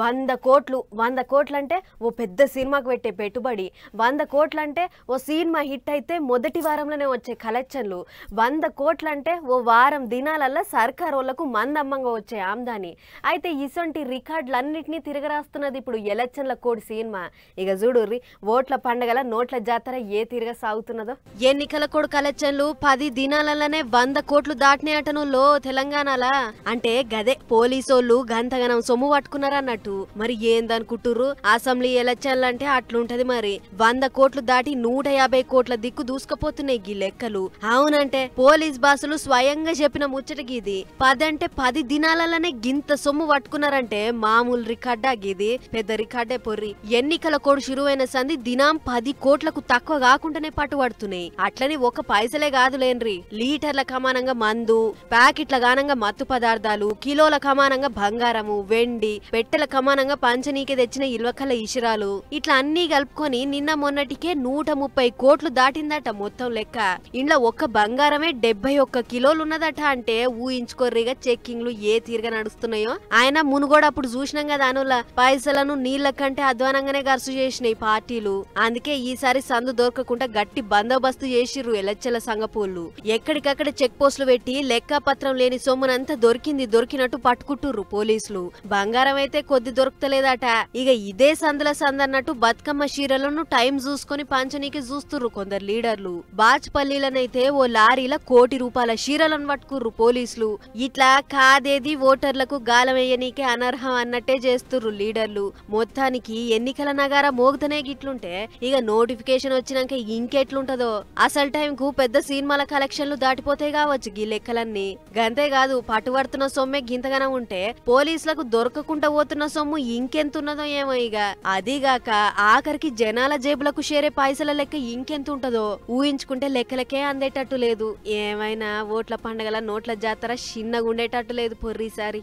వంద కోట్లు వంద కోట్లు అంటే ఓ పెద్ద సినిమాకు పెట్టే పెట్టుబడి వంద కోట్లు అంటే ఓ సినిమా హిట్ అయితే మొదటి వారంలోనే వచ్చే కలెక్షన్లు వంద కోట్లు అంటే ఓ వారం దినాలల్లో సర్కార్ వాళ్ళకు మందమ్మంగా వచ్చే ఆమ్దాని అయితే ఇసొంటి అన్నింటినీ తిరగరాస్తున్నది ఇప్పుడు ఎలక్షన్ల కోడి సినిమా ఇక చూడుర్రి ఓట్ల పండగల నోట్ల జాతర ఏ తిరగ సాగుతున్నదో ఎన్నికల కోడి కలెక్షన్లు పది దినాలలోనే వంద కోట్లు లో తెలంగాణలా అంటే గదే పోలీసోళ్ళు గంతగనం సొమ్ము పట్టుకున్నారన్నట్టు మద్దతు మరి ఏందనుకుంటుర్రు అసెంబ్లీ ఎలక్షన్లు అంటే అట్లుంటది మరి వంద కోట్లు దాటి నూట యాభై కోట్ల దిక్కు దూసుకపోతున్నాయి ఈ లెక్కలు అవునంటే పోలీస్ బాసులు స్వయంగా చెప్పిన ముచ్చటకి ఇది పదంటే పది దినాలలోనే గింత సొమ్ము పట్టుకున్నారంటే మామూలు రికార్డా గిది పెద్ద రికార్డే పొర్రి ఎన్నికల కోడు షురువైన సంది దినాం పది కోట్లకు తక్కువ కాకుండానే పట్టుబడుతున్నాయి అట్లని ఒక పైసలే కాదులేన్రి లీటర్ల కమానంగా మందు ప్యాకెట్ల గానంగా మత్తు పదార్థాలు కిలోల కమానంగా బంగారము వెండి పెట్టెల కిలోల కమానంగా పంచనీకి తెచ్చిన ఇల్వకల ఇషిరాలు ఇట్లా అన్ని కలుపుకొని నిన్న మొన్నటికే నూట ముప్పై కోట్లు దాటిందట మొత్తం లెక్క ఇంట్లో ఒక్క బంగారమే డెబ్బై ఒక్క కిలోలున్నదట అంటే ఊహించుకోర్రిగా చెక్కింగ్లు ఏ తీరుగా నడుస్తున్నాయో ఆయన మునుగోడ అప్పుడు చూసినాం కదా అనుల పైసలను నీళ్ల కంటే అధ్వానంగానే ఖర్చు చేసినాయి పార్టీలు అందుకే ఈసారి సందు దొరకకుండా గట్టి బందోబస్తు చేసిర్రు ఎలచ్చల సంగపూళ్ళు ఎక్కడికక్కడ చెక్ పోస్టులు పెట్టి పత్రం లేని సొమ్మునంతా దొరికింది దొరికినట్టు పట్టుకుంటుర్రు పోలీసులు బంగారం అయితే కొద్ది దొరకలేదట ఇక ఇదే సందుల సందన్నట్టు బతుకమ్మ చీరలను టైం చూసుకుని పంచనీకి చూస్తుర్రు కొందరు లీడర్లు బాచ్పల్లిలనైతే ఓ లారీల కోటి రూపాయల చీరలను పట్టుకుర్రు పోలీసులు ఇట్లా కాదేది ఓటర్లకు గాలమయ్యనీకే అనర్హం అన్నట్టే చేస్తుర్రు లీడర్లు మొత్తానికి ఎన్నికల నగారా మోగుతనే గిట్లుంటే ఇక నోటిఫికేషన్ వచ్చినాక ఇంకెట్లుంటదో అసలు టైంకు పెద్ద సినిమాల కలెక్షన్లు దాటిపోతే కావచ్చు గీ లెక్కలన్నీ గంతేకాదు పట్టువర్తున్న సొమ్మె గింతగానే ఉంటే పోలీసులకు దొరకకుండా పోతున్న ఉన్న సొమ్ము ఇంకెంతున్నదో ఏమో ఇక అదిగాక ఆఖరికి జనాల జేబులకు షేరే పైసల లెక్క ఇంకెంత ఉంటదో ఊహించుకుంటే లెక్కలకే అందేటట్టు లేదు ఏమైనా ఓట్ల పండగల నోట్ల జాతర చిన్నగా ఉండేటట్టు లేదు పొర్రీసారి